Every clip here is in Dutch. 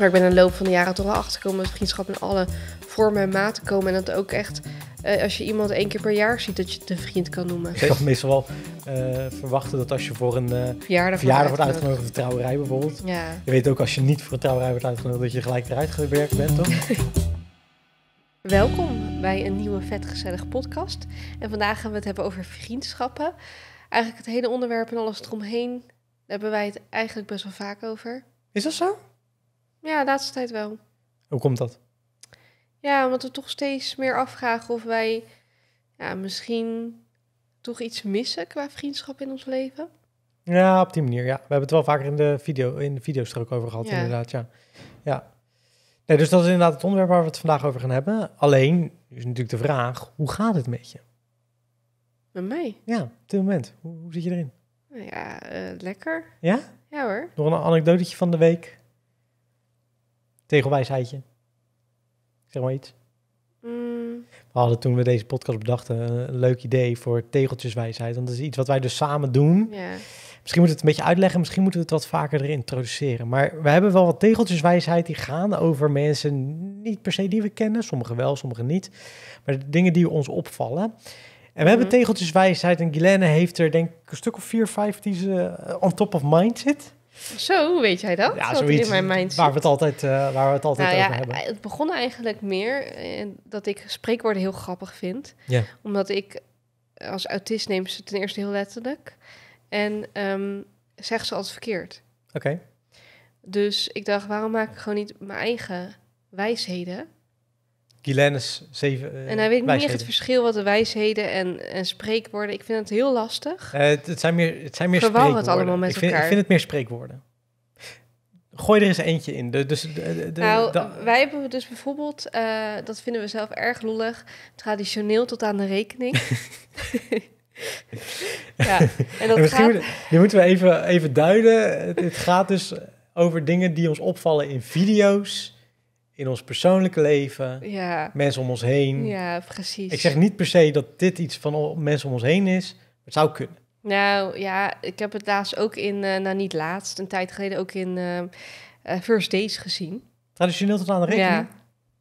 Maar ik ben in de loop van de jaren toch wel achtergekomen dat vriendschap in alle vormen en maten komen. En dat ook echt, eh, als je iemand één keer per jaar ziet, dat je het een vriend kan noemen. Ik had meestal wel eh, verwachten dat als je voor een eh, verjaardag, wordt uitgenodigd, een trouwerij bijvoorbeeld. Ja. Je weet ook als je niet voor een trouwerij wordt uitgenodigd, dat je gelijk eruit gewerkt bent, toch? Welkom bij een nieuwe vetgezellig podcast. En vandaag gaan we het hebben over vriendschappen. Eigenlijk het hele onderwerp en alles eromheen, hebben wij het eigenlijk best wel vaak over. Is dat zo? Ja, de laatste tijd wel. Hoe komt dat? Ja, omdat we toch steeds meer afvragen of wij ja, misschien toch iets missen qua vriendschap in ons leven. Ja, op die manier, ja. We hebben het wel vaker in de, video, in de ook over gehad, ja. inderdaad, ja. ja. Nee, dus dat is inderdaad het onderwerp waar we het vandaag over gaan hebben. Alleen, is natuurlijk de vraag, hoe gaat het met je? Met mij? Ja, op dit moment. Hoe, zit je erin? Nou ja, eh, lekker. Ja? Ja hoor. Nog een anekdotetje van de week? Tegelwijsheidje. Zeg maar iets. Mm. We hadden toen we deze podcast bedachten een leuk idee voor tegeltjeswijsheid. Want dat is iets wat wij dus samen doen. Misschien moeten we het een beetje uitleggen. Misschien moeten we het wat vaker erin introduceren. Maar we hebben wel wat tegeltjeswijsheid die gaan over mensen niet per se die we kennen. Sommige wel, sommige niet. Maar dingen die ons opvallen. En we mhm. hebben tegeltjeswijsheid. En Guilaine heeft er denk ik een stuk of vier, vijf die ze eh, on top of mind zit. Zo, weet jij dat? Ja, zoiets in mijn waar we het altijd, eh, waar we het altijd nou over ja, hebben. Het begon eigenlijk meer eh, dat ik spreekwoorden heel grappig vind. Omdat ik als autist neem ze ten eerste heel letterlijk. En ehm, zeg ze altijd verkeerd. Oké. Dus ik dacht, waarom maak ik gewoon niet mijn eigen wijsheden... Guilaines zeven. Eh, en hij weet niet echt het verschil wat de wijsheden en, en spreekwoorden. Ik vind het heel lastig. Uh, het, zijn meer, het zijn meer spreekwoorden. het allemaal met ik vind, elkaar. Ik vind het meer spreekwoorden. Gooi er eens eentje in. De, dus eh, de, de, nou, wij hebben dus bijvoorbeeld, dat vinden we zelf erg lollig, traditioneel tot aan de rekening. ja, en dat en gaat... Die moeten we even, even duiden. het gaat dus over dingen die ons opvallen in video's in ons persoonlijke leven, ja. mensen om ons heen. Ja, precies. Ik zeg niet per se dat dit iets van mensen om ons heen is, maar het zou kunnen. Nou ja, ik heb het laatst ook in, eh, nou niet laatst, een tijd geleden ook in eh, eh, First Days gezien. Traditioneel tot aan de rekening?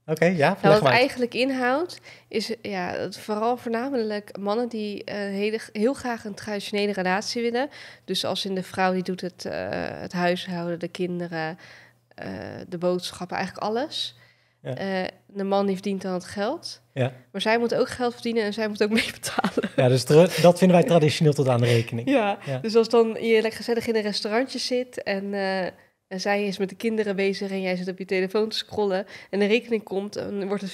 Oké, ja, nou, Wat eigenlijk inhoudt, is ja, dat vooral voornamelijk mannen die uh, heel, heel, graag een traditionele relatie willen. Dus als in de vrouw die doet het, het huishouden, de kinderen, eh, de boodschappen, eigenlijk alles. Ja. Eh, de man die verdient dan het geld. Ja. Maar zij moet ook geld verdienen en zij moet ook mee betalen. Ja, dus dat vinden wij traditioneel tot aan de rekening. Ja, dus als dan je lekker gezellig in een restaurantje zit en, eh, en zij is met de kinderen bezig en jij zit op je telefoon te scrollen en de rekening komt, dan wordt het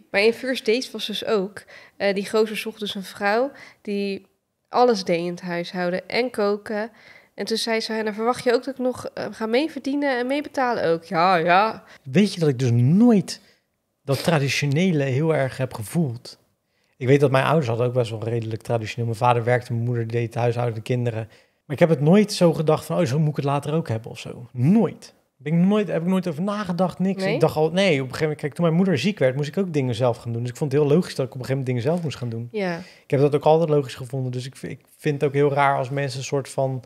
50-50. Maar in First Days was dus ook, die gozer zocht dus een vrouw die alles deed in het huishouden en koken en toen zei ze, en dan verwacht je ook dat ik nog eh, ga meeverdienen en meebetalen ook. Ja, ja. Weet je dat ik dus nooit dat traditionele heel erg heb gevoeld? Ik weet dat mijn ouders hadden ook best wel redelijk traditioneel. Mijn vader werkte, mijn moeder deed huishouden, de kinderen. Maar ik heb het nooit zo gedacht van, oh, zo moet ik het later ook hebben of zo. Nooit. Ben ik nooit, heb ik nooit over nagedacht, niks. Ik dacht al, nee, op een gegeven moment, kijk, toen mijn moeder ziek werd, moest ik ook dingen zelf gaan doen. Dus ik vond het heel logisch dat ik op een gegeven moment dingen zelf moest gaan doen. Ja. Ik heb dat ook altijd logisch gevonden. Dus ik, ik vind het ook heel raar als mensen een soort van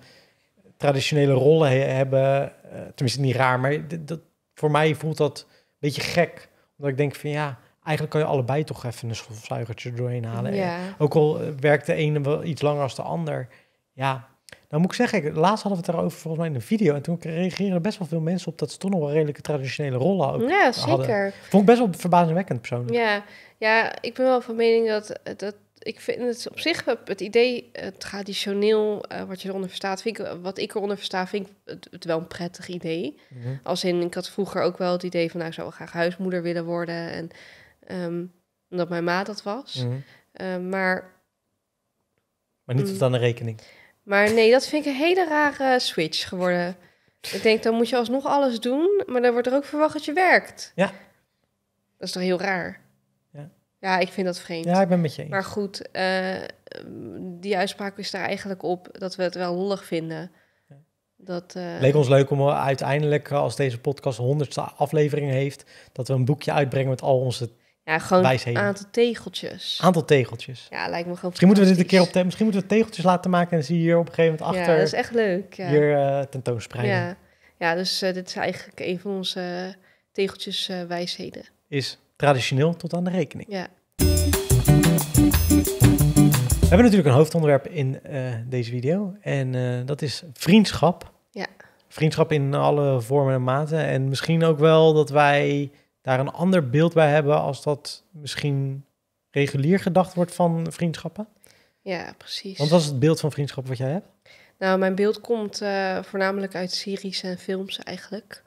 traditionele rollen hebben. Eh, tenminste, niet raar, maar dat, dat, voor mij voelt dat een beetje gek. Omdat ik denk van ja, eigenlijk kan je allebei toch even een schoolzuigertje doorheen halen. Ja. Eh, ook al eh, werkt de ene wel iets langer als de ander. Ja, nou moet ik zeggen, laatst hadden we het erover volgens mij in een video. En toen reageerden best wel veel mensen op dat ze toch nog wel redelijke traditionele rollen ook Ja, zeker. Hadden. Vond ik best wel verbazingwekkend persoonlijk. Ja, ja ik ben wel van mening dat, dat ik vind het op zich het idee traditioneel, eh, wat je eronder verstaat, vind ik, wat ik eronder versta, vind ik het, wel een prettig idee. Mhm. Als in, ik had vroeger ook wel het idee van, nou, ik zou wel graag huismoeder willen worden. En ehm, omdat mijn ma dat was. Mhm. Ehm, maar. Maar niet mm. tot aan de rekening. Maar nee, dat vind ik een hele rare switch geworden. ik denk, dan moet je alsnog alles doen, maar dan wordt er ook verwacht dat je werkt. Ja. Dat is toch heel raar? Ja, ik vind dat vreemd. Ja, ik ben met je eens. Maar goed, eh, die uitspraak is daar eigenlijk op dat we het wel lollig vinden. Dat, uh... Leek ons leuk om uiteindelijk, eh, als deze podcast honderdste aflevering heeft, dat we een boekje uitbrengen met al onze ja, gewoon wijsheden. een aantal tegeltjes. Aantal tegeltjes. Ja, lijkt me gewoon Misschien moeten we dit een keer op... misschien moeten we tegeltjes laten maken en zie je hier op een gegeven moment achter... Ja, dat is echt leuk. Ja. Hier uh, tentoonspreiden. Ja, ja dus dit is eigenlijk een van onze tegeltjes wijsheden. Is traditioneel tot aan de rekening. Ja. We hebben natuurlijk een hoofdonderwerp in eh, deze video en eh, dat is vriendschap. Ja. Vriendschap in alle vormen en maten. En misschien ook wel dat wij daar een ander beeld bij hebben als dat misschien regulier gedacht wordt van vriendschappen. Ja, precies. Want wat is het beeld van vriendschap wat jij hebt? Nou, mijn beeld komt eh, voornamelijk uit series en films eigenlijk.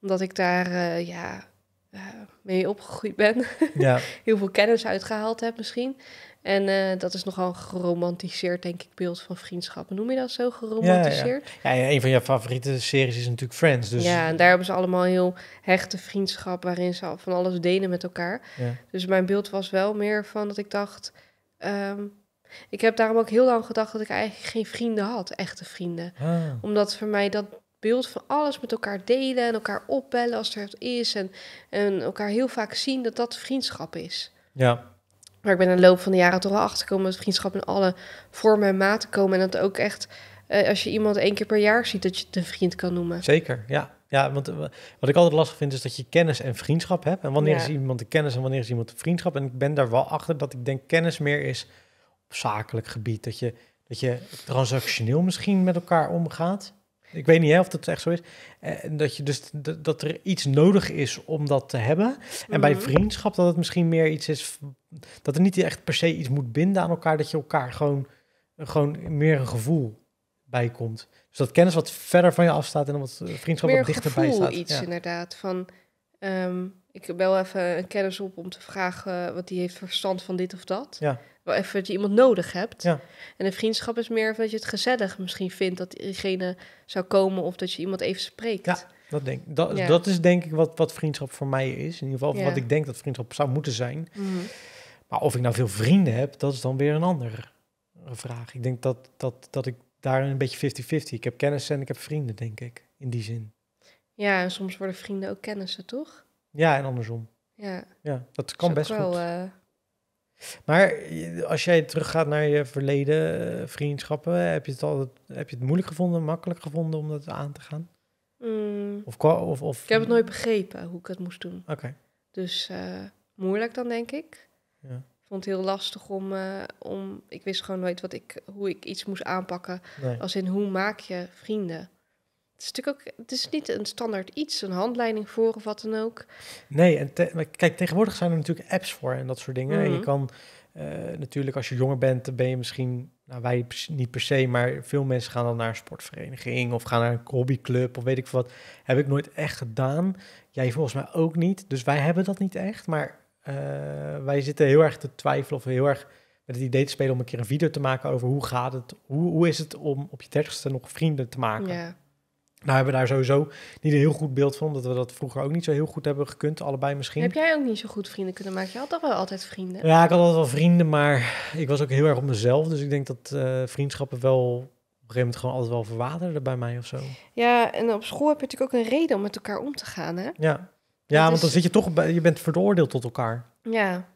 Omdat ik daar, ja, eh, mee opgegroeid ben. Ja. Heel veel kennis uitgehaald heb misschien. En eh, dat is nogal geromantiseerd, denk ik, beeld van vriendschap. Noem je dat zo, geromantiseerd? Ja, ja. een van jouw favoriete series is natuurlijk Friends. Dus... Ja, en daar hebben ze allemaal heel hechte vriendschap... waarin ze van alles deden met elkaar. Dus mijn beeld was wel meer van dat ik dacht... Ehm, ik heb daarom ook heel lang gedacht dat ik eigenlijk geen vrienden had, echte vrienden. Ah. Omdat voor mij dat beeld van alles met elkaar delen en elkaar opbellen als er het is. En, en elkaar heel vaak zien dat dat vriendschap is. Ja. Maar ik ben in de loop van de jaren toch wel achtergekomen dat vriendschap in alle vormen en maten komen. En dat ook echt, eh, als je iemand één keer per jaar ziet, dat je het een vriend kan noemen. Zeker, ja. Ja, want eh, wat ik altijd lastig vind is dat je kennis en vriendschap hebt. En wanneer is iemand de kennis en wanneer is iemand de vriendschap? En ik ben daar wel achter dat ik denk kennis meer is op zakelijk gebied. Dat je, dat je transactioneel misschien met elkaar omgaat. Ik weet niet hè, of dat echt zo is. Eh, dat, je dus, dat er iets nodig is om dat te hebben. En bij mhm. vriendschap dat het misschien meer iets is... dat er niet echt per se iets moet binden aan elkaar... dat je elkaar gewoon, gewoon meer een gevoel bij komt. Dus dat kennis wat verder van je afstaat... en dan wat eh, vriendschap meer wat dichterbij staat. iets inderdaad. Van, um, ik bel even een kennis op om te vragen... wat die heeft verstand van dit of dat. Ja wel even dat je iemand nodig hebt. Ja. En een vriendschap is meer dat je het gezellig misschien vindt dat diegene zou komen of dat je iemand even spreekt. Ja, dat, denk, dat, dat is denk ik wat, wat vriendschap voor mij is. In ieder geval wat ik denk dat vriendschap zou moeten zijn. Mhm. Maar of ik nou veel vrienden heb, dat is dan weer een andere vraag. Ik denk dat, dat, dat ik daar een beetje 50-50. Ik heb kennissen en ik heb vrienden, denk ik, in die zin. Ja, en soms worden vrienden ook kennissen, toch? Ja, en andersom. Ja, ja dat kan best wel, goed. Eh, maar als jij teruggaat naar je verleden eh, vriendschappen, heb je het altijd heb je het moeilijk gevonden, makkelijk gevonden om dat aan te gaan? Mm. Of, of, of, Ik heb het nooit begrepen hoe ik het moest doen. Oké. Dus eh, moeilijk dan, denk ik. Ja. Vond het heel lastig om, eh, om. Ik wist gewoon nooit wat ik, hoe ik iets moest aanpakken. Als in hoe maak je vrienden? Het is natuurlijk ook, het is niet een standaard iets, een handleiding voor of wat dan ook. Nee, en kijk, tegenwoordig zijn er natuurlijk apps voor en dat soort dingen. Je mhm. kan eh, natuurlijk, als je jonger bent, ben je misschien, nou wij niet per se, maar veel mensen gaan dan naar een sportvereniging of gaan naar een hobbyclub of weet ik wat. Heb ik nooit echt gedaan. Jij volgens mij ook niet. Dus wij hebben dat niet echt. Maar eh, wij zitten heel erg te twijfelen of heel erg met het idee te spelen om een keer een video te maken over hoe gaat het, hoe, hoe is het om op je dertigste nog vrienden te maken. Ja. Nou hebben we daar sowieso niet een heel goed beeld van, omdat we dat vroeger ook niet zo heel goed hebben gekund, allebei misschien. Heb jij ook niet zo goed vrienden kunnen maken? Je had toch wel altijd vrienden? Ja, ik had altijd wel vrienden, maar ik was ook heel erg op mezelf. Dus ik denk dat eh, vriendschappen wel op een gegeven moment gewoon altijd wel verwaterden bij mij of zo. Ja, en op school heb je natuurlijk ook een reden om met elkaar om te gaan, hè? Ja, ja want dan zit je toch, bij, je bent veroordeeld tot elkaar. Ja.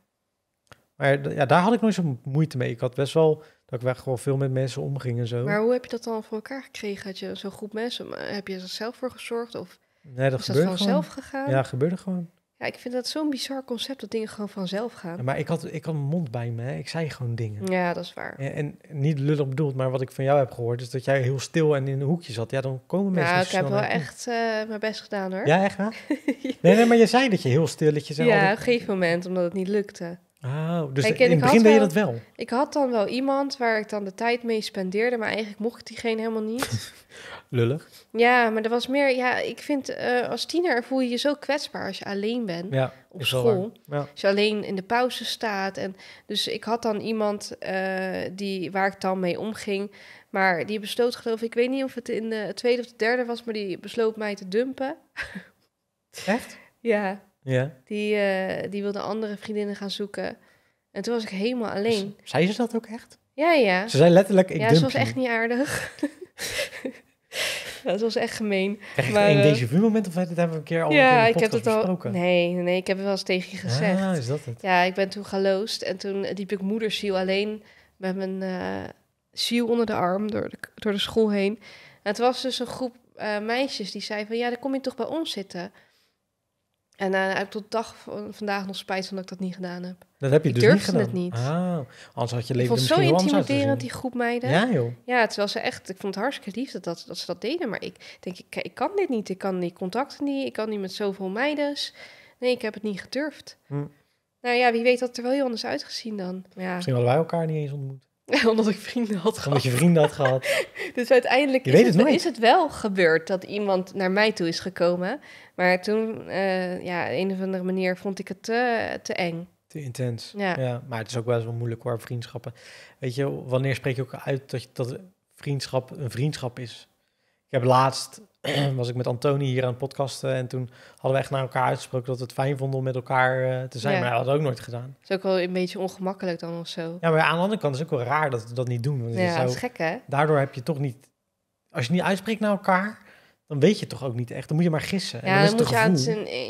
Maar ja, daar had ik nooit zo moeite mee. Ik had best wel dat ik wel gewoon veel met mensen omging en zo. Maar hoe heb je dat dan voor elkaar gekregen? Had je zo'n groep mensen? Heb je er zelf voor gezorgd? Of nee, dat is dat gewoon, zelf gegaan? Ja, gebeurde gewoon. Ja, ik vind dat zo'n bizar concept dat dingen gewoon vanzelf gaan. maar ik had, ik had mijn mond bij me. Hè. Ik zei gewoon dingen. Ja, dat is waar. En, niet niet lullig bedoeld, maar wat ik van jou heb gehoord... is dat jij heel stil en in een hoekje zat. Ja, dan komen mensen Ja, nou, ik heb wel echt eh, mijn best gedaan, hoor. Ja, echt waar? nee, nee, maar je zei dat je heel stilletjes... Ja, op een gegeven moment, omdat het niet lukte. Oh, dus in het begin deed je dat wel? Ik had dan wel iemand waar ik dan de tijd mee spendeerde, maar eigenlijk mocht ik diegene helemaal niet. Lullig. Ja, maar er was meer, ja, ik vind eh, als tiener voel je je zo kwetsbaar als je alleen bent ja, op school. Als je alleen in de pauze staat. En, dus ik had dan iemand eh, die, waar ik dan mee omging, maar die besloot geloof ik, ik weet niet of het in de tweede of de derde was, maar die besloot mij te dumpen. Echt? ja. Ja. Die, eh, die wilde andere vriendinnen gaan zoeken. En toen was ik helemaal dus alleen. Z ze dat ook echt? Ja, ja. Ze zei letterlijk, ik Ja, ze was echt niet aardig. ja, ze was echt gemeen. Krijg maar, een deze uh, moment of hebben we een keer al ja, ik heb het Al, nee, nee, ik heb het wel eens tegen je ah, gezegd. Ja is dat het? Ja, ik ben toen geloost en toen diep ik moedersiel alleen met mijn uh, ziel onder de arm door de, door de school heen. En het was dus een groep eh, meisjes die zei van, ja, dan kom je toch bij ons zitten. En uh, heb ik tot dag van vandaag nog spijt van dat ik dat niet gedaan heb. Dat heb je ik dus niet gedaan? het niet. Ah, anders had je leven Ik vond het zo intimiderend, die groep meiden. Ja, joh. Ja, terwijl ze echt... Ik vond het hartstikke lief dat, dat, dat ze dat deden. Maar ik denk, ik, ik kan dit niet. Ik kan die contacten niet. Ik kan niet met zoveel meiden. Nee, ik heb het niet gedurfd. Hm. Nou ja, wie weet dat er wel heel anders uitgezien dan. Ja. Misschien hadden wij elkaar niet eens ontmoet. Omdat ik vrienden had gehad. Omdat je vrienden had gehad. dus uiteindelijk is het, is het, wel gebeurd dat iemand naar mij toe is gekomen. Maar toen, uh, ja, een of andere manier vond ik het te, eh, te eng. Te intens. Ja. Maar het is ook eens wel moeilijk hoor, vriendschappen. Weet je, wanneer spreek je ook uit dat, je, dat vriendschap een vriendschap is? Ik heb laatst was ik met Antoni hier aan het podcasten. En toen hadden we echt naar elkaar uitgesproken dat we het fijn vonden om met elkaar eh, te zijn. Maar dat had het ook nooit gedaan. Het is ook wel een beetje ongemakkelijk dan of zo. Ja, maar aan de andere kant is het ook wel raar dat we dat niet doen. Want ja, zo, dat is gek hè? Daardoor heb je toch niet... Als je niet uitspreekt naar elkaar, dan weet je toch ook niet echt. Dan moet je maar gissen. Ja, en dan, moet je aan,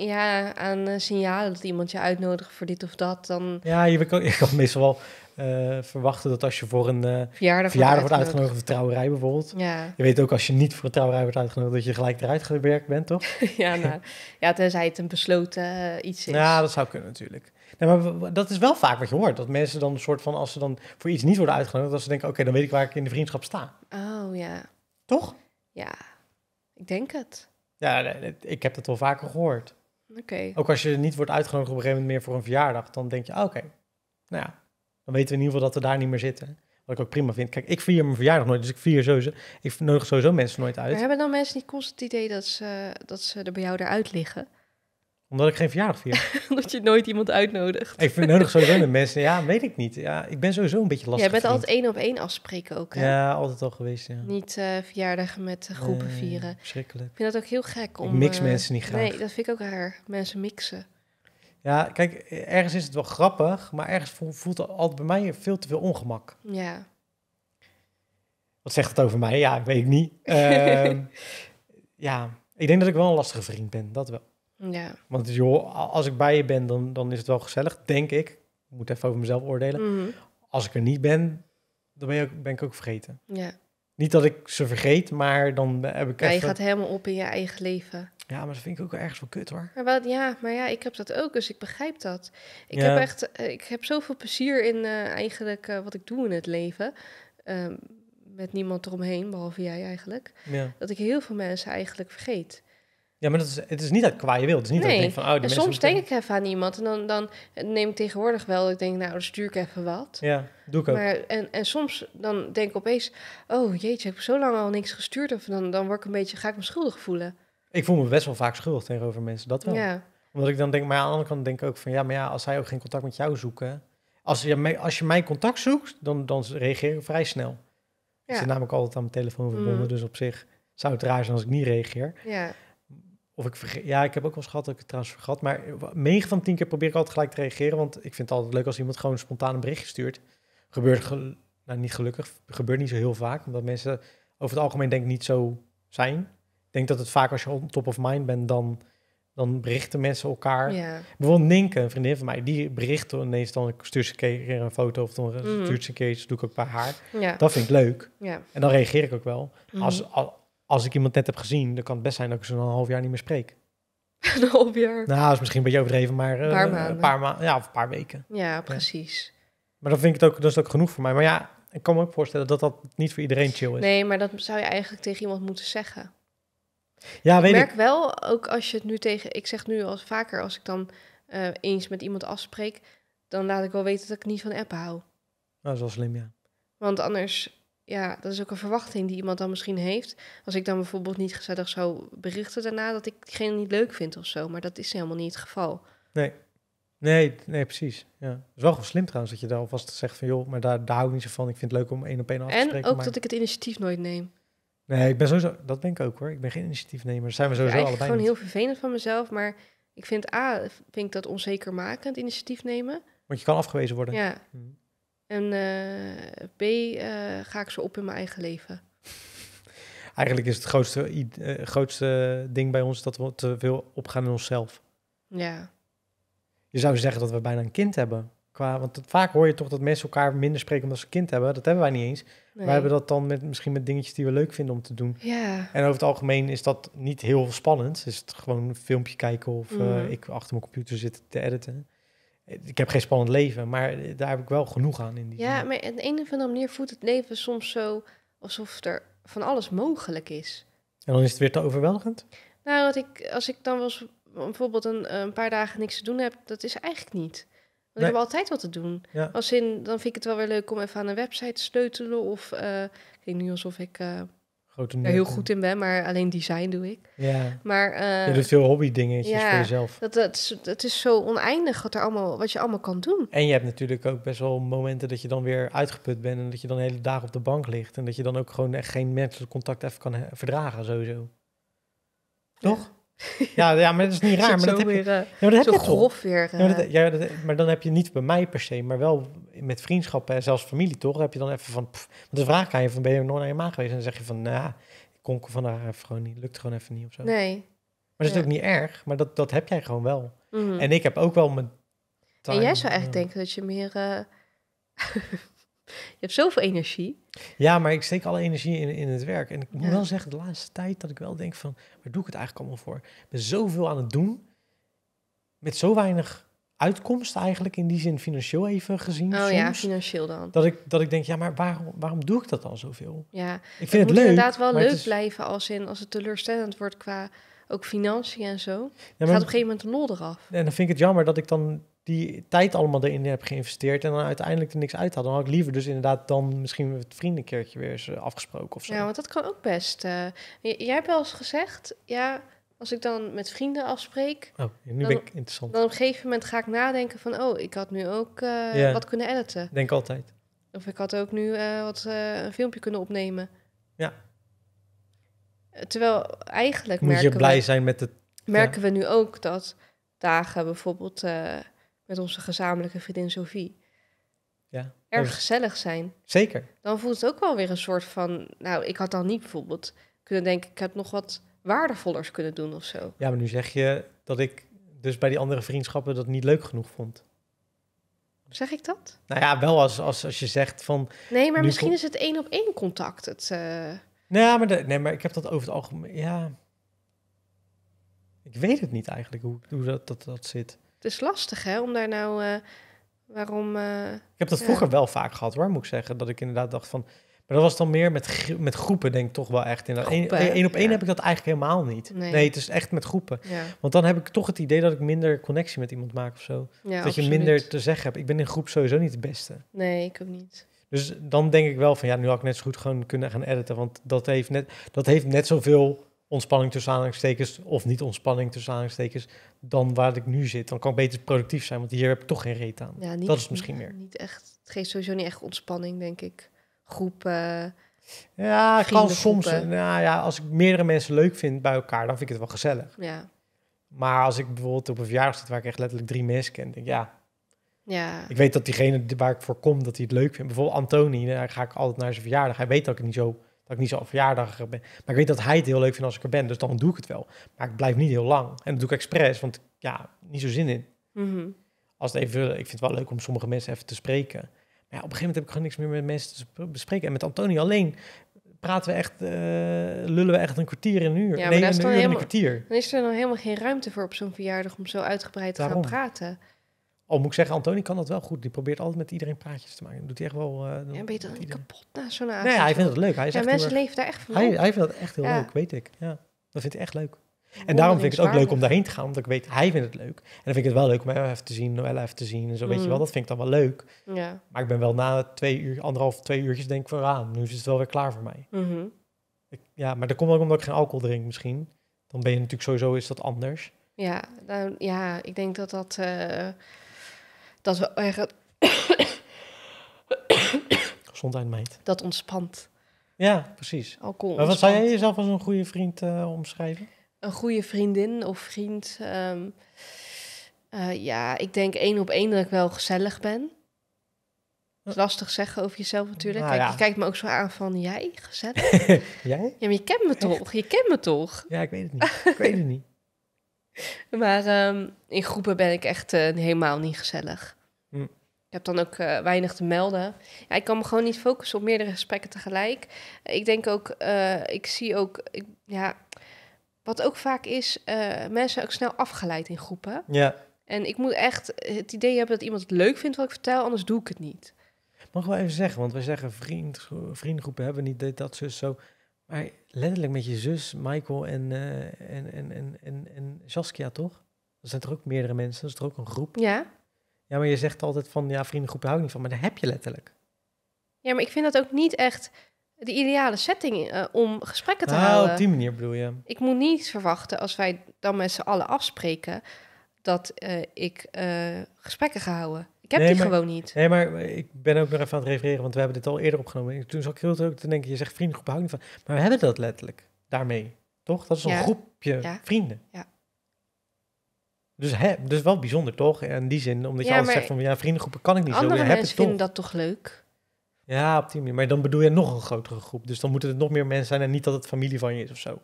ja, aan eh, signalen dat iemand je uitnodigt voor dit of dat. Dan... Ja, je, kan, je kan meestal wel eh, verwachten dat als je voor een eh, verjaardag, wordt uitgenodigd, of trouwerij bijvoorbeeld. Ja. Je weet ook als je niet voor een trouwerij wordt uitgenodigd, dat je gelijk eruit gewerkt bent, toch? ja, nou, ja, tenzij het een besloten eh, iets is. Ja, dat zou kunnen natuurlijk. Nee, maar dat is wel vaak wat je hoort. Dat mensen dan een soort van, als ze dan voor iets niet worden uitgenodigd, dat ze denken, oké, dan weet ik waar ik in de vriendschap sta. Oh ja. Toch? Ja, ik denk het. Ja, ik heb dat wel vaker gehoord. Oké. Ook als je niet wordt uitgenodigd op een gegeven moment meer voor een verjaardag, dan denk je, oké, nou ja, dan weten we in ieder geval dat we daar niet meer zitten. Wat ik ook prima vind. Kijk, ik vier mijn verjaardag nooit, dus ik vier sowieso, ik nodig sowieso mensen nooit uit. Maar hebben dan mensen niet constant het idee dat ze, dat ze er bij jou eruit liggen? Omdat ik geen verjaardag vier. Omdat je nooit iemand uitnodigt. Ik nodig sowieso de mensen. Ja, weet ik niet. Ja, ik ben sowieso een beetje lastig. Jij bent altijd één op één afspreken ook. Hè? Ja, altijd al geweest. Ja. Niet uh, verjaardagen met eh, groepen vieren. Schrikkelijk. Ik vind dat ook heel gek om. mix eh, mensen niet graag. Nee, dat vind ik ook raar. Mensen mixen. Ja, kijk, ergens is het wel grappig, maar ergens voelt het altijd bij mij veel te veel ongemak. Ja. Wat zegt het over mij? Ja, weet ik niet. Ehm, ja, ik denk dat ik wel een lastige vriend ben, dat wel. Ja. Want joh, als ik bij je ben, dan, dan is het wel gezellig, denk ik. Ik moet even over mezelf oordelen. Mhm. Als ik er niet ben, dan ben, ook, ben ik ook vergeten. Ja. Niet dat ik ze vergeet, maar dan heb ik. Ja, je gaat helemaal op in je eigen leven. Ja, maar dat vind ik ook ergens wel kut hoor. Maar wat, ja, maar ja, ik heb dat ook, dus ik begrijp dat. Ik heb echt, eh, ik heb zoveel plezier in eh, eigenlijk eh, wat ik doe in het leven. Ehm, met niemand eromheen, behalve jij eigenlijk. Ja. Dat ik heel veel mensen eigenlijk vergeet. Ja, maar dat is, het is niet dat qua je wil. Het is niet nee. dat ik denk van... Oh, en soms denk ik even aan iemand en dan, dan neem ik tegenwoordig wel... Ik denk, nou, dan stuur ik even wat. Ja, doe ik ook. Maar, en, en soms dan denk ik opeens... Oh, jeetje, ik heb zo lang al niks gestuurd. Of dan, dan word ik een beetje, ga ik me schuldig voelen. Ik voel me best wel vaak schuldig tegenover mensen, dat wel. Ja. Omdat ik dan denk, maar aan de andere kant denk ik ook van ja, maar ja, als zij ook geen contact met jou zoeken. Als je, als je mijn contact zoekt, dan, dan reageer ik vrij snel. Ja. Ik zit namelijk altijd aan mijn telefoon mhm. verbonden, dus op zich zou het raar zijn als ik niet reageer. Ja. Of ik vergeet, ja, ik heb ook wel eens gehad dat ik het trouwens vergat. Maar 9 van 10 keer probeer ik altijd gelijk te reageren. Want ik vind het altijd leuk als iemand gewoon spontaan een berichtje stuurt. Gebeurt, nou, niet gelukkig, gebeurt niet zo heel vaak. Omdat mensen over het algemeen denk ik niet zo zijn denk dat het vaak als je on top of mind bent, dan, dan berichten mensen elkaar. Bijvoorbeeld Ninke, een vriendin van mij, die bericht ineens dan stuur ze een keer een foto of dan mm. stuurt ze een keer iets, doe ik ook bij haar. Dat vind ik leuk. En dan reageer ik ook wel. Mhm. Als, als, als ik iemand net heb gezien, dan kan het best zijn dat ik ze een half jaar niet meer spreek. een half jaar? Nou, is misschien een beetje overdreven, maar een eh, paar Een paar maanden, ja, of een paar weken. Ja, precies. Maar dan vind ik het ook, dat is ook genoeg voor mij. Maar ja, ik kan me ook voorstellen dat dat niet voor iedereen chill is. Nee, maar dat zou je eigenlijk tegen iemand moeten zeggen. Ja, ik merk wel, ook als je het nu tegen... Ik zeg nu als vaker, als ik dan eh, eens met iemand afspreek... dan laat ik wel weten dat ik niet van appen hou. Dat is wel slim, ja. Want anders, ja, dat is ook een verwachting die iemand dan misschien heeft. Als ik dan bijvoorbeeld niet gezellig zou berichten daarna... dat ik diegene niet leuk vind of zo. Maar dat is helemaal niet het geval. Nee, nee, nee precies. Ja. Het is wel slim trouwens dat je daar alvast zegt van... joh, maar daar, daar hou ik niet zo van. Ik vind het leuk om één op één af te spreken. En ook dat ik het initiatief nooit neem. Nee, ik ben sowieso, dat denk ik ook hoor. Ik ben geen initiatiefnemer. Zijn we sowieso allebei. Ik ben gewoon heel vervelend van mezelf, maar ik vind A, vind ik dat onzeker het initiatief nemen. Want je kan afgewezen worden. Ja. Hm. En eh, B, eh, ga ik zo op in mijn eigen leven. Eigenlijk is het grootste, eh, grootste ding bij ons dat we te veel opgaan in onszelf. Ja. Je zou zeggen dat we bijna een kind hebben want vaak hoor je toch dat mensen elkaar minder spreken omdat ze kind hebben. Dat hebben wij niet eens. Nee. Wij hebben dat dan met, misschien met dingetjes die we leuk vinden om te doen. Ja. En over het algemeen is dat niet heel spannend. Is het gewoon een filmpje kijken of eh, mhm. ik achter mijn computer zit te editen. Ik heb geen spannend leven, maar daar heb ik wel genoeg aan in die Ja, maar op een of andere manier voelt het leven soms zo alsof er van alles mogelijk is. En dan is het weer te overweldigend? Nou, dat ik, als ik dan wel bijvoorbeeld een, eh, een paar dagen niks te doen heb, dat is eigenlijk niet. Want nee. ik heb altijd wat te doen. Als in, dan vind ik het wel weer leuk om even aan een website te sleutelen. Of eh, ik denk nu alsof ik uh, eh, er heel goed in ben, maar alleen design doe ik. Ja. Maar, uh, je doet veel hobby dingetjes ja, voor jezelf. Dat, dat, is, dat is zo oneindig wat, er allemaal, wat je allemaal kan doen. En je hebt natuurlijk ook best wel momenten dat je dan weer uitgeput bent. En dat je dan de hele dag op de bank ligt. En dat je dan ook gewoon echt geen menselijk contact even kan verdragen sowieso. Toch? Ja, ja, maar dat is niet raar. Maar dat heb je, toch? weer. maar, dan heb je niet bij mij per se, maar wel met vriendschappen en zelfs familie, toch? heb je dan even van... Pff, de vraag aan je van, ben je nooit naar je maag geweest? En dan zeg je van, nou, nah, ik kon vandaag even gewoon niet. Lukt gewoon even niet of zo. Nee. Maar dat is natuurlijk niet erg, maar dat, dat heb jij gewoon wel. Mhm. En ik heb ook wel mijn... en jij zou echt denken dat je meer... Eh, Je hebt zoveel energie. Ja, maar ik steek alle energie in, in het werk. En ik moet wel zeggen, de laatste tijd dat ik wel denk van... waar doe ik het eigenlijk allemaal voor? Ik ben zoveel aan het doen. Met zo weinig uitkomst eigenlijk. In die zin financieel even gezien. Oh ja, financieel dan. Dat ik, dat ik denk, ja, maar waarom, waarom doe ik dat dan zoveel? Ja, ik vind het, het inderdaad wel leuk blijven als, in, als het teleurstellend wordt qua... Ook financiën en zo. Het Gaat op een gegeven moment de eraf. En dan vind ik het jammer dat ik dan die tijd allemaal erin heb geïnvesteerd en dan uiteindelijk er niks uit had. Dan had ik liever dus inderdaad dan misschien met het vriendenkeertje weer eens eh, afgesproken of zo. Ja, want dat kan ook best. Eh. jij hebt wel eens gezegd, ja, als ik dan met vrienden afspreek... Oh, nu dan, ben ik interessant. Dan op een gegeven moment ga ik nadenken van, oh, ik had nu ook eh, wat kunnen editen. Denk altijd. Of ik had ook nu wat een filmpje kunnen opnemen. Ja. Terwijl eigenlijk Moet merken je blij zijn met het... Merken we nu ook dat dagen bijvoorbeeld met onze gezamenlijke vriendin Sophie. Ja. Erg gezellig zijn. Zeker. Dan voelt het ook wel weer een soort van, nou, ik had dan niet bijvoorbeeld kunnen denken, ik heb nog wat waardevollers kunnen doen of zo. Ja, maar nu zeg je dat ik dus bij die andere vriendschappen dat niet leuk genoeg vond. Zeg ik dat? Nou ja, wel als, als, als je zegt van... Nee, maar misschien is het één op één contact. Het, uh... Eh, nee, nou, maar de, nee, maar ik heb dat over het algemeen... Ja, ik weet het niet eigenlijk hoe, hoe dat, dat, dat zit. Het is lastig hè, om daar nou... Eh, waarom... Uh, ik heb dat vroeger wel vaak gehad hoor, moet ik zeggen. Dat ik inderdaad dacht van... Maar dat was dan meer met, met groepen, denk ik toch wel echt. Eén op één heb ik dat eigenlijk helemaal niet. Nee, het is echt met groepen. Want dan heb ik toch het idee dat ik minder connectie met iemand maak of zo. Ja, dat je minder te zeggen hebt. Ik ben in groep sowieso niet het beste. Nee, ik ook niet. Dus dan denk ik wel van ja, nu had ik net zo goed gewoon kunnen gaan editen. Want dat heeft net, dat heeft net zoveel ontspanning tussen aanhalingstekens of niet ontspanning tussen aanhalingstekens dan waar ik nu zit. Dan kan ik beter productief zijn, want hier heb ik toch geen reet aan. Ja, niet, dat is misschien meer. Niet echt, het geeft sowieso niet echt ontspanning, denk ik. Groepen. Ja, kan soms. Nou ja, als ik meerdere mensen leuk vind bij elkaar, dan vind ik het wel gezellig. Ja. Maar als ik bijvoorbeeld op een verjaardag zit waar ik echt letterlijk drie mensen ken, denk ik ja. Ja. Ik weet dat diegene waar ik voor kom, dat hij het leuk vindt. Bijvoorbeeld Antoni, daar ga ik altijd naar zijn verjaardag. Hij weet dat ik niet zo dat ik niet zo verjaardag ben. Maar ik weet dat hij het heel leuk vindt als ik er ben. Dus dan doe ik het wel. Maar ik blijf niet heel lang. En dat doe ik expres, want ja, niet zo zin in. Mhm. Als het even, ik vind het wel leuk om sommige mensen even te spreken. Maar ja, op een gegeven moment heb ik gewoon niks meer met mensen te bespreken. En met Antonio alleen praten we echt, eh, lullen we echt een kwartier in een uur. Ja, maar nee, een, kwartier. Dan is er dan helemaal geen ruimte voor op zo'n verjaardag om zo uitgebreid te gaan praten. Al oh, moet ik zeggen, Antoni kan dat wel goed. Die probeert altijd met iedereen praatjes te maken. doet hij echt wel... Uh, ja, ben je dan eh, kapot na zo'n avond? Nee, hij vindt het leuk. Hij is ja, mensen leven daar echt van hij, hij, vindt dat echt heel leuk, weet ik. Ja, dat vindt hij echt leuk. En daarom vind ik het ook leuk om daarheen te gaan, want ik weet, hij vindt het leuk. En dan vind ik het wel leuk om hem even te zien, Noelle even te zien en zo, weet je mm. wel. Dat vind ik dan wel leuk. Ja. Maar ik ben wel na twee uur, anderhalf, twee uurtjes denk ik van, ah, nu is het wel weer klaar voor mij. Mm ik, ja, maar dat komt ook omdat ik geen alcohol drink misschien. Dan ben je natuurlijk sowieso, is dat anders. Ja, nou, ja ik denk dat dat... Uh, dat we echt... Gezondheid, meid. Dat ontspant. Ja, precies. Alcohol wat zou jij jezelf als een goede vriend eh, omschrijven? Een goede vriendin of vriend. Ehm, eh, ja, ik denk één op één dat ik wel gezellig ben. lastig zeggen over jezelf natuurlijk. Nou Kijk, Je kijkt me ook zo aan van jij gezellig. jij? Ja, maar je kent me toch? Je kent me toch? Ja, ik weet het niet. ik weet het niet. Maar ehm, in groepen ben ik echt eh, helemaal niet gezellig. Hm. Ik heb dan ook eh, weinig te melden. Ja, ik kan me gewoon niet focussen op meerdere gesprekken tegelijk. Ik denk ook, eh, ik zie ook, ik, ja, wat ook vaak is, mensen ook snel afgeleid in groepen. Ja. En ik moet echt het idee hebben dat iemand het leuk vindt wat ik vertel, anders doe ik het niet. Mag wel even zeggen, want wij zeggen vriend, vriendengroepen hebben niet dat, zus, zo. Maar letterlijk met je zus, Michael en, uh, en, en, en, en, en Saskia, toch? Er zijn er ook meerdere mensen? Dat is er ook een groep? Ja. Ja, maar je zegt altijd van, ja, vriendengroep hou ik niet van. Maar dat heb je letterlijk. Ja, maar ik vind dat ook niet echt de ideale setting eh, om gesprekken te ah, houden. op die manier bedoel je? Ik moet niet verwachten, als wij dan met z'n allen afspreken, dat eh, ik gesprekken ga houden. Ik heb die gewoon niet. Nee, maar ik ben ook nog even aan het refereren, want we hebben dit al eerder opgenomen. Toen zag ik heel druk te denken, je zegt vriendengroep, hou niet van. Maar we hebben dat letterlijk, daarmee, toch? Dat is een groepje vrienden. Ja. Dus, hè, dus wel bijzonder, toch? En in die zin, omdat je altijd zegt van, ja, vriendengroepen kan ik niet andere zo. Andere mensen vinden dat toch leuk? Ja, op die manier. Maar dan bedoel je nog een grotere groep. Dus dan moeten het nog meer mensen zijn en niet dat het familie van je is of zo.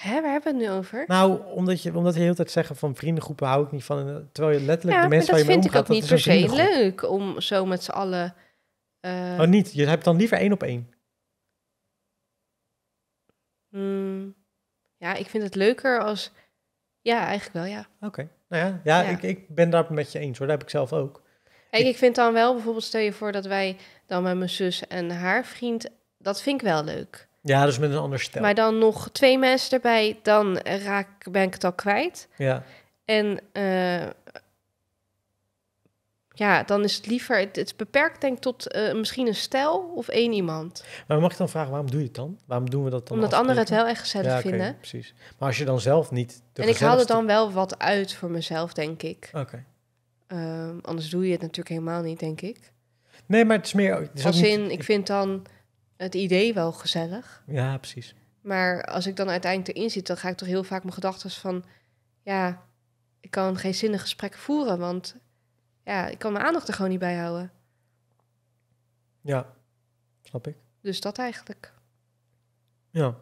Hè, waar hebben we het nu over? Nou, omdat je, omdat je de hele tijd zeggen van vriendengroepen hou ik niet van. Eh, terwijl je letterlijk ja, de mensen waar je mee omgaat... dat vind ik ook niet per leuk om zo met z'n allen... Eh, oh, niet? Je hebt dan liever één op één? Hmm. Ja, ik vind het leuker als... Ja, eigenlijk wel, ja. Oké. Nou ja, ja, Ik, ik ben daar met je eens hoor. Dat heb ik zelf ook. En ik, ik vind dan wel, bijvoorbeeld stel je voor dat wij dan met mijn zus en haar vriend... Dat vind ik wel leuk. Ja, dus met een ander stel. Maar dan nog twee mensen erbij, dan raak, ben ik het al kwijt. Ja. En eh, ja, dan is het liever, het, is beperkt denk ik tot eh, misschien een stijl of één iemand. Maar mag ik dan vragen, waarom doe je het dan? Waarom doen we dat dan? Omdat anderen het wel echt gezellig vinden. precies. Maar als je dan zelf niet. De en ik haal er dan wel wat uit voor mezelf, denk ik. Oké. Ehm, anders doe je het natuurlijk helemaal niet, denk ik. Nee, maar het is meer. Het is Als in, ik vind dan het idee wel gezellig. Ja, precies. Maar als ik dan uiteindelijk erin zit, dan ga ik toch heel vaak mijn gedachten van... Ja, ik kan geen zinnig gesprek voeren, want ja, ik kan mijn aandacht er gewoon niet bij houden. Ja, snap ik. Dus dat eigenlijk. Ja.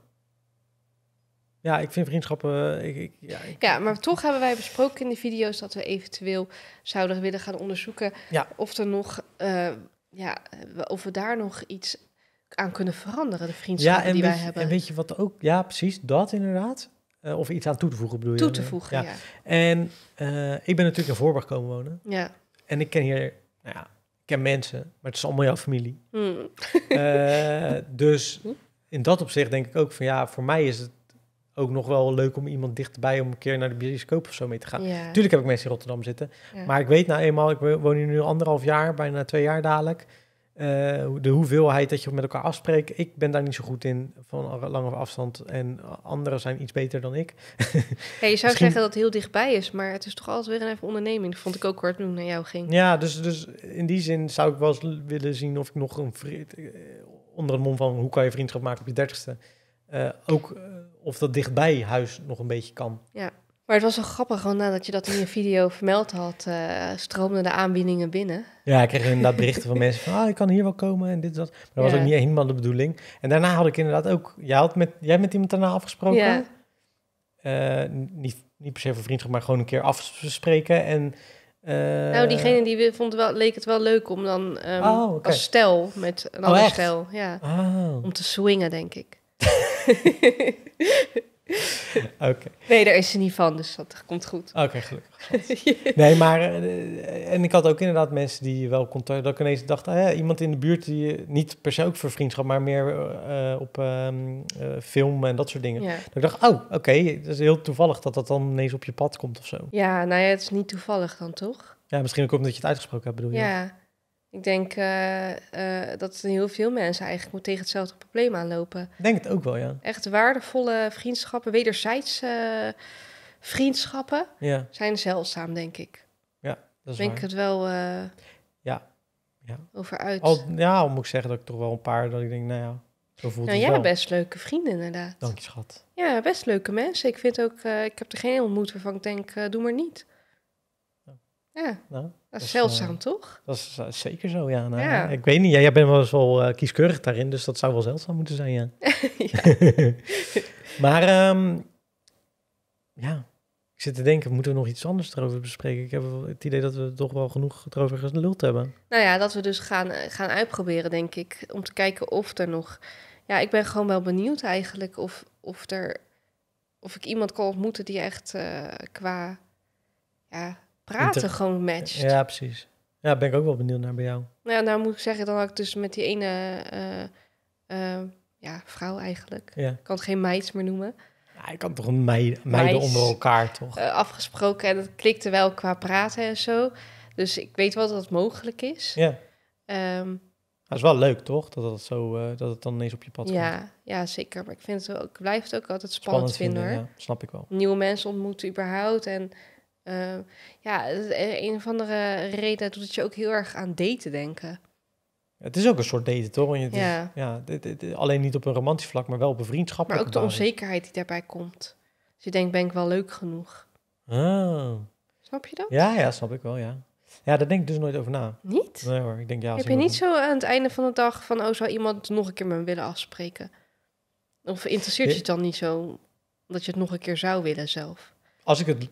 Ja, ik vind vriendschappen. Eh, ik, ja, ja, maar toch hebben wij besproken in de video's dat we eventueel zouden willen gaan onderzoeken ja. of er nog, eh, ja, eh, of we daar nog iets aan kunnen veranderen, de vriendschappen ja, die wij hebben. En weet je wat ook, ja, precies, dat inderdaad. Eh, of iets aan toe te voegen bedoel je? Toe te voegen, ja. En eh, ik ben natuurlijk in Voorburg komen wonen. Ja. En ik ken hier, nou ja, ik ken mensen, maar het is allemaal jouw familie. Hmm. Eh, dus in dat opzicht denk ik ook van ja, voor mij is het ook nog wel leuk om iemand dichterbij om een keer naar de bioscoop of zo mee te gaan. Tuurlijk heb ik mensen in Rotterdam zitten, maar ik weet nou eenmaal, ik woon hier nu anderhalf jaar, bijna twee jaar dadelijk. Eh, de hoeveelheid dat je met elkaar afspreekt. Ik ben daar niet zo goed in van lange afstand. En anderen zijn iets beter dan ik. ja, je zou zeggen dat heel dichtbij is, maar het is toch altijd weer een even onderneming. Vond ik ook kort toen naar jou ging. Ja, dus, dus in die zin zou ik wel eens willen zien of ik nog een vriend, eh, onder de mond van hoe kan je vriendschap maken op je dertigste. Eh, ook of dat dichtbij huis nog een beetje kan. Ja. Maar het was wel grappig, gewoon nadat je dat in je video vermeld had, uh, stroomden de aanbiedingen binnen. Ja, ik kreeg inderdaad berichten van mensen van, ah, ik kan hier wel komen en dit dat. Maar dat was ook niet helemaal de bedoeling. En daarna had ik inderdaad ook, jij had met, jij met iemand daarna afgesproken? Eh, niet, niet per se voor vriendschap, maar gewoon een keer afspreken en... Uh, nou, diegene die vond wel, leek het wel leuk om dan um, als stel met een oh, ander stel ja, oh. om te swingen, denk ik. Nee, daar is ze niet van, dus dat komt goed. Oké, gelukkig. Nee, maar eh, en ik had ook inderdaad mensen die wel contact, dat ik ineens dacht, ah ja, iemand in de buurt die eh, niet per se ook voor vriendschap, maar meer eh, op um, film en dat soort dingen. Ja. Dat ik dacht, oh, oké, dat is heel toevallig dat dat dan ineens op je pad komt of zo. Ja, nou ja, het is niet toevallig dan toch? Ja, misschien ook omdat je het uitgesproken hebt, bedoel je? Ja. Ik denk eh, eh, dat heel veel mensen eigenlijk tegen hetzelfde probleem aanlopen. Denk het ook wel, ja. Echt waardevolle vriendschappen, wederzijds eh, vriendschappen, zijn zeldzaam, denk ik. Ja, dat is Denk ik het wel ja. Ja. over uit. Al, ja, al moet ik zeggen dat ik toch wel een paar, dat ik denk, nou ja, zo voelt nou, jij hebt best leuke vrienden, inderdaad. Dank je, schat. Ja, best leuke mensen. Ik vind ook, ik heb er geen ontmoet waarvan ik denk, doe maar niet. Nou. Ja. Nou. Dat is eh, zeldzaam, toch? Dat is eh, zeker zo, nou, ja. Ik weet niet, jij, jij bent wel eens wel eh, kieskeurig daarin, dus dat zou wel zeldzaam moeten zijn, ja. maar ehm, ja, ik zit te denken, moeten we nog iets anders erover bespreken? Ik heb het idee dat we toch wel genoeg erover geluld hebben. Nou ja, dat we dus gaan, gaan uitproberen, denk ik, om te kijken of er nog... Ja, ik ben gewoon wel benieuwd eigenlijk of, of, er, of ik iemand kan ontmoeten die echt qua... Ja, praten gewoon matcht. Ja, precies. Ja, ben ik ook wel benieuwd naar bij jou. Nou, nou moet ik zeggen, dan had ik dus met die ene eh, eh, ja, vrouw eigenlijk. Ik kan het geen meids meer noemen. Ja, ik kan toch een meiden, onder elkaar, toch? Eh, afgesproken en het klikte wel qua praten en zo. Dus ik weet wel dat het mogelijk is. Ja. Um, ehm, dat is wel leuk, toch? Dat het, zo, uh, dat het dan ineens op je pad komt. Ja, zeker. Maar ik, vind het ook, ik blijf het ook altijd spannend, spannend vinden, hoor. snap ik wel. Nieuwe mensen ontmoeten überhaupt. En Ehm, ja, een of andere reden doet het je ook heel erg aan daten denken. Het is ook een soort daten, toch? je ja. ja dit, alleen niet op een romantisch vlak, maar wel op een vriendschappelijk Maar ook de onzekerheid die daarbij komt. Dus je denkt, ben ik wel leuk genoeg? Oh. Snap je dat? Ja, ja, snap ik wel, ja. Ja, daar denk ik dus nooit over na. Niet? Nee hoor, ik denk ja. Heb je niet zo aan het einde van de dag van, oh, zou iemand nog een keer met me willen afspreken? Of interesseert je het dan niet zo dat je het nog een keer zou willen zelf? Als ik het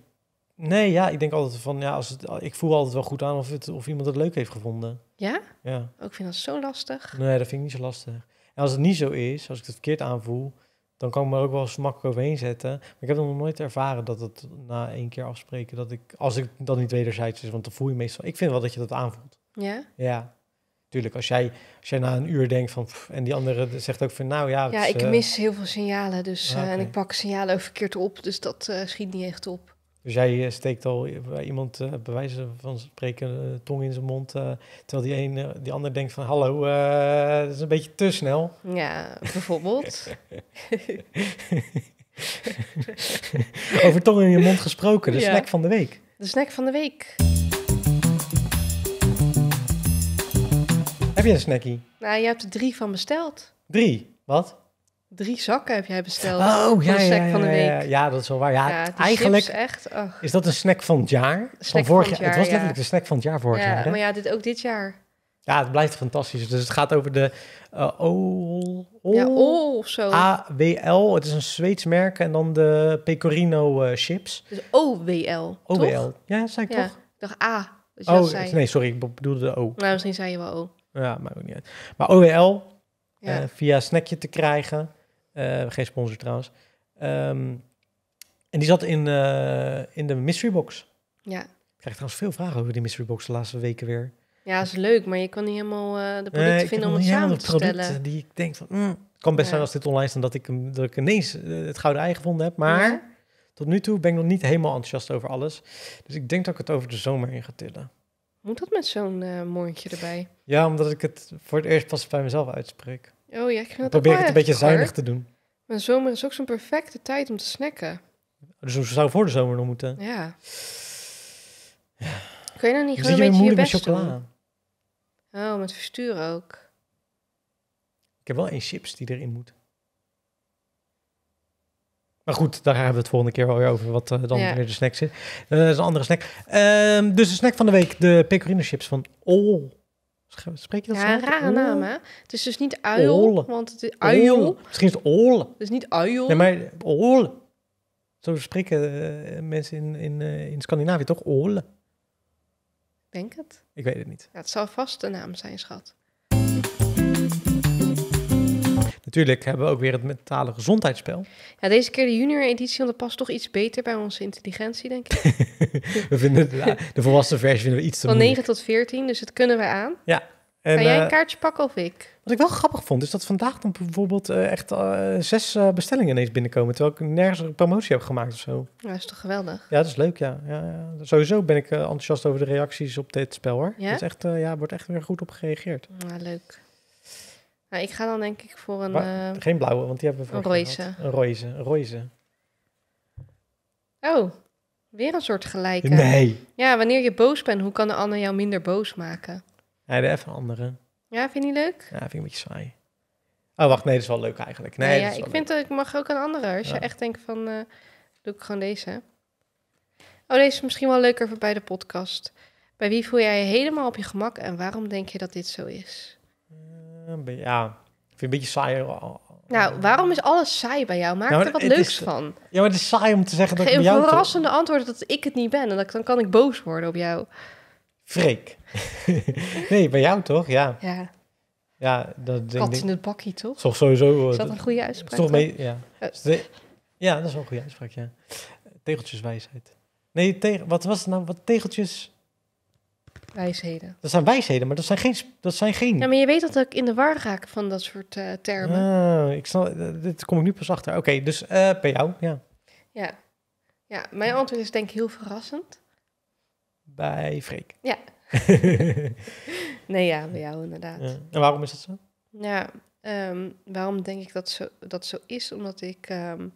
Nee, ja, ik denk altijd van ja, als het, ik voel altijd wel goed aan of, het, of iemand het leuk heeft gevonden. Ja? Ja. Ook oh, vind dat zo lastig. Nee, dat vind ik niet zo lastig. En als het niet zo is, als ik het verkeerd aanvoel, dan kan ik me ook wel eens makkelijk overheen zetten. Maar ik heb nog nooit ervaren dat het na één keer afspreken, dat ik, als ik dat niet wederzijds is, want dan voel je meestal, ik vind wel dat je dat aanvoelt. Ja? Ja. Tuurlijk, als jij, als jij na een uur denkt van, en die andere zegt ook van, nou ja... Ja, ik eh, mis heel veel signalen, dus, eh, en ik pak signalen ook verkeerd op, dus dat eh, schiet niet echt op. Dus jij eh, steekt al eh, iemand, uh, bij wijze van spreken, tong in zijn mond. terwijl die, ene die ander denkt van, hallo, dat is een beetje te snel. Ja, bijvoorbeeld. Over tong in je mond gesproken, de snack van de week. De snack van de week. Heb je een snackie? Nou, je hebt er drie van besteld. Drie? Wat? drie zakken heb jij besteld. Oh, ja, ja, ja, ja, ja, dat is wel waar. Ja, ja eigenlijk echt, is dat een snack van het jaar. Snack van vorig het jaar, het was letterlijk de snack van het jaar vorig jaar. Hè? Maar ja, dit ook dit jaar. Ja, het blijft fantastisch. Dus het gaat over de uh, oh. ja, of zo. AWL, het is een Zweeds merk. En dan de Pecorino eh, chips. Dus OWL, OWL, toch? ja, zei ik toch? Ik dacht A. Dus oh, zei... nee, sorry, ik bedoelde de O. Nou, misschien zei je wel O. Ja, maar ook niet Maar OWL, ja. Eh, via snackje te krijgen. Eh, geen sponsor trouwens. Ehm, en die zat in, eh, in de mystery box. Ja. Ik krijg trouwens veel vragen over die mystery box de laatste weken weer. Ja, is leuk, maar je kan niet helemaal eh, de producten vinden om het samen te stellen. Die ik denk van, mm, het kan best ja. zijn als dit online staat dat ik, dat ik ineens het gouden ei gevonden heb. Maar tot nu toe ben ik nog niet helemaal enthousiast over alles. Dus ik denk dat ik het over de zomer in ga tillen. Moet dat met zo'n uh, mondje erbij? Ja, omdat ik het voor het eerst pas bij mezelf uitspreek. Oh ja, ik ging dat probeer ik het een beetje zuinig te doen. Maar zomer is ook zo'n perfecte tijd om te snacken. Dus we zouden voor de zomer nog moeten. Ja. ja. Kun je nou niet gewoon een beetje je best met chocola. Oh, met versturen ook. Ik heb wel één chips die erin moet. Maar goed, daar hebben we het volgende keer wel weer over. Wat eh, dan ja. weer de snack zit. Eh, dat is een andere snack. Ehm, dus de snack van de week, de pecorino chips van All Spreek je dat ja, een rare naam, hè? Het is dus niet uil, want het is uil. Misschien is het ol. Het is niet uil. Nee, maar ol. Zo spreken eh, mensen in, in, eh, in Scandinavië toch Ol. Denk het. Ik weet het niet. Ja, het zal vast de naam zijn, schat. Natuurlijk hebben we ook weer het mentale gezondheidsspel. Ja, deze keer de junior editie, want dat past toch iets beter bij onze intelligentie, denk ik. we vinden eh, de, volwassen versie vinden we iets te Van 9 tot 14, dus dat kunnen we aan. Ja. En, kan jij een eh, kaartje pakken of ik? Wat ik wel grappig vond, is dat vandaag dan bijvoorbeeld eh, echt zes bestellingen ineens binnenkomen. Terwijl ik nergens een promotie heb gemaakt of zo. Ja, dat is toch geweldig? Ja, dat is leuk, ja. ja, ja. Sowieso ben ik enthousiast over de reacties op dit spel, hoor. Ja? is echt, ja, wordt echt weer goed op gereageerd. leuk. Nou, ik ga dan denk ik voor een... Eh, geen blauwe, want die hebben we Een roze. Een roze, een roze. Oh, weer een soort gelijke. Nee. Ja, wanneer je boos bent, hoe kan de ander jou minder boos maken? Hij heeft even een andere. Ja, vind je niet leuk? Ja, vind ik een beetje saai. Oh, wacht, nee, dat is wel leuk eigenlijk. Nee, ja, ik vind dat ik mag ook een andere. Als je echt denkt van, eh, doe ik gewoon deze. Oh, deze is misschien wel leuker voor bij de podcast. Bij wie voel jij je helemaal op je gemak en waarom denk je dat dit zo is? Eh, ja, ik vind een beetje saai. Eh, eh, nou, waarom is alles saai bij jou? Maak er wat leuks van. Ja, maar het is saai om te zeggen dat ik bij verrassende antwoord dat ik het niet ben. En dat, dan kan ik boos worden op jou. Freek. nee, bij jou toch? Ja. Ja. Ja, dat denk Kat in het bakje, toch? Toch sowieso... Is dat een goede uitspraak? Toch mee, ja. ja, dat is wel een goede uitspraak, ja. Tegeltjeswijsheid. Nee, te wat was het nou? Wat tegeltjes... Wijsheden. Dat zijn wijsheden, maar dat zijn geen... Dat zijn geen... Ja, maar je weet dat ik in de war raak van dat soort eh, termen. Ah, ik snap, eh, dit kom ik nu pas achter. Oké, dus eh, bij jou, ja. ja. Ja, mijn antwoord is denk ik heel verrassend. Bij Freek. Ja. nee, ja, bij jou inderdaad. En waarom is dat zo? Ja, ehm, waarom denk ik dat zo, dat zo is? Omdat ik ehm,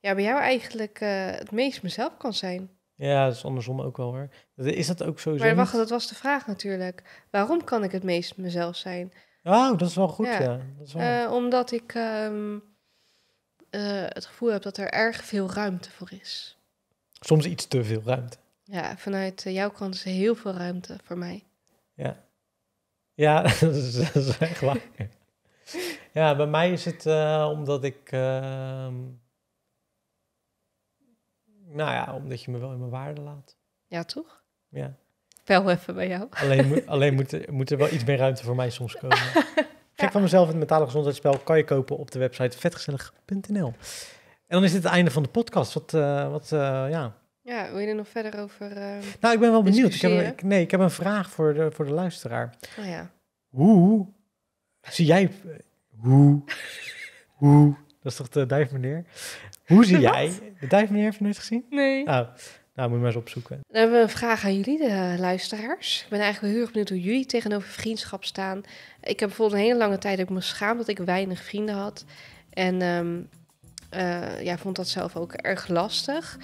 ja, bij jou eigenlijk het meest mezelf kan zijn. Ja, dat is andersom ook wel hoor. Is dat ook sowieso Maar wacht, dat was de vraag natuurlijk. Waarom kan ik het meest mezelf zijn? Oh, dat is wel goed, ja. Eh, omdat ik ehm, eh, het gevoel heb dat er erg veel ruimte voor is. Soms iets te veel ruimte. Ja, vanuit eh, jouw kant is er heel veel ruimte voor mij. Ja, ja dat, is, echt waar. ja, bij mij is het omdat ik... Ehm, nou ja, omdat je me wel in mijn waarde laat. Ja, toch? Ja. Wel even bij jou. Alleen, alleen moet, er, wel iets meer ruimte voor mij soms komen. Kijk van mezelf, het mentale gezondheidsspel kan je kopen op de website vetgezellig.nl. En dan is dit het einde van de podcast. Wat, eh, wat eh, ja. Ja, wil je er nog verder over eh, Nou, ik ben wel benieuwd. Ik heb, nee, ik heb een vraag voor de, voor de luisteraar. Oh ja. Hoe zie jij... Hoe... hoe... Dat is toch de duif meneer? Hoe zie jij? De dijfmeneer heb je nooit gezien? Nee. Nou, nou, moet je maar eens opzoeken. Dan hebben we een vraag aan jullie, de luisteraars. Ik ben eigenlijk heel erg benieuwd hoe jullie tegenover vriendschap staan. Ik heb bijvoorbeeld een hele lange tijd ook me schaamd dat ik weinig vrienden had. En um, ja, vond dat zelf ook erg lastig.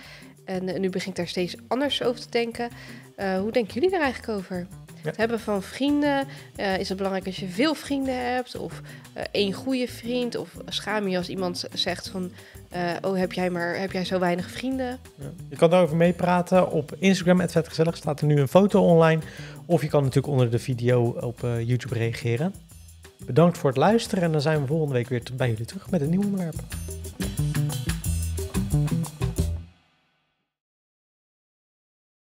En eh, nu begin ik daar steeds anders over te denken. Eh, hoe denken jullie daar eigenlijk over? Het hebben van vrienden eh, is het belangrijk als je veel vrienden hebt. Of eh, één goede vriend. Of schaam je als iemand zegt van... Eh, oh, heb jij, maar, heb jij zo weinig vrienden? Ja. Je kan daarover meepraten op Instagram. Het Vetgezellig staat er nu een foto online. Of je kan natuurlijk onder de video op YouTube reageren. Bedankt voor het luisteren. En dan zijn we volgende week weer bij jullie terug met een nieuw onderwerp.